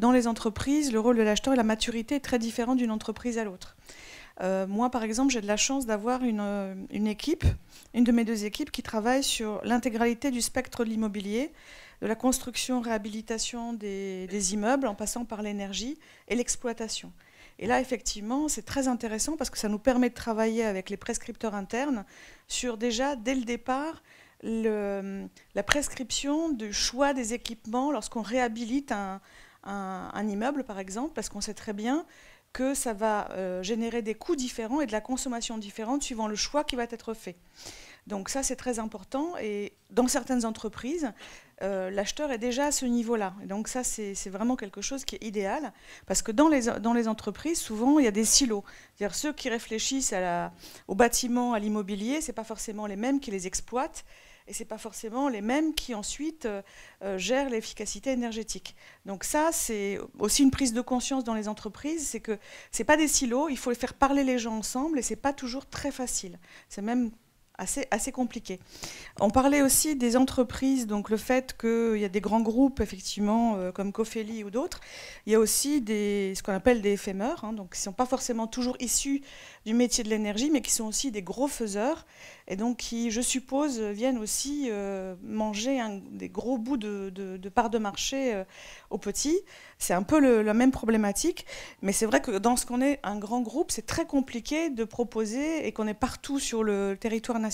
Dans les entreprises, le rôle de l'acheteur et la maturité est très différent d'une entreprise à l'autre. Euh, moi, par exemple, j'ai de la chance d'avoir euh, une, équipe, une de mes deux équipes, qui travaille sur l'intégralité du spectre de l'immobilier, de la construction, réhabilitation des, immeubles, en passant par l'énergie et l'exploitation. Et là, effectivement, c'est très intéressant parce que ça nous permet de travailler avec les prescripteurs internes sur déjà, dès le départ, la prescription du choix des équipements lorsqu'on réhabilite un, un, immeuble, par exemple, parce qu'on sait très bien que ça va euh, générer des coûts différents et de la consommation différente suivant le choix qui va être fait. Donc ça, c'est très important. Et dans certaines entreprises, euh, l'acheteur est déjà à ce niveau-là. donc ça, c'est vraiment quelque chose qui est idéal, parce que dans les, dans les entreprises, souvent, il y a des silos. C'est-à-dire ceux qui réfléchissent à la, au bâtiment, à l'immobilier, ce n'est pas forcément les mêmes qui les exploitent, et ce n'est pas forcément les mêmes qui ensuite euh, euh, gèrent l'efficacité énergétique. Donc ça, c'est aussi une prise de conscience dans les entreprises, c'est que ce n'est pas des silos, il faut faire parler les gens ensemble, et ce n'est pas toujours très facile. C'est même assez, compliqué. On parlait aussi des entreprises, donc le fait qu'il y a des grands groupes, effectivement, euh, comme Cofeli ou d'autres. Il y a aussi des, ce qu'on appelle des éphémères, hein, donc qui ne sont pas forcément toujours issus du métier de l'énergie, mais qui sont aussi des gros faiseurs, et donc qui, je suppose, viennent aussi euh, manger des gros bouts de, parts de marché euh, aux petits. C'est un peu la même problématique, mais c'est vrai que dans ce qu'on est un grand groupe, c'est très compliqué de proposer et qu'on est partout sur le territoire national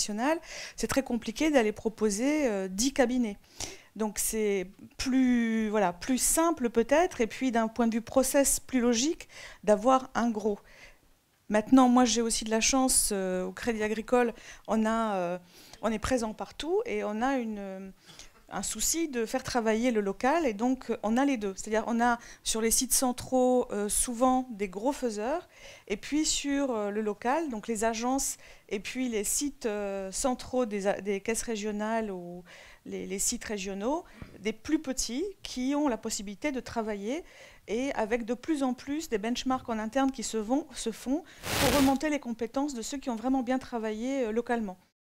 c'est très compliqué d'aller proposer 10 euh, cabinets. Donc c'est plus, voilà, plus simple peut-être, et puis d'un point de vue process plus logique, d'avoir un gros. Maintenant, moi j'ai aussi de la chance euh, au Crédit Agricole, on, a, euh, on est présent partout et on a une, un souci de faire travailler le local et donc euh, on a les deux. C'est-à-dire on a sur les sites centraux euh, souvent des gros faiseurs et puis sur euh, le local, donc les agences et puis les sites centraux des, caisses régionales ou les, sites régionaux, des plus petits qui ont la possibilité de travailler et avec de plus en plus des benchmarks en interne qui se font pour remonter les compétences de ceux qui ont vraiment bien travaillé localement.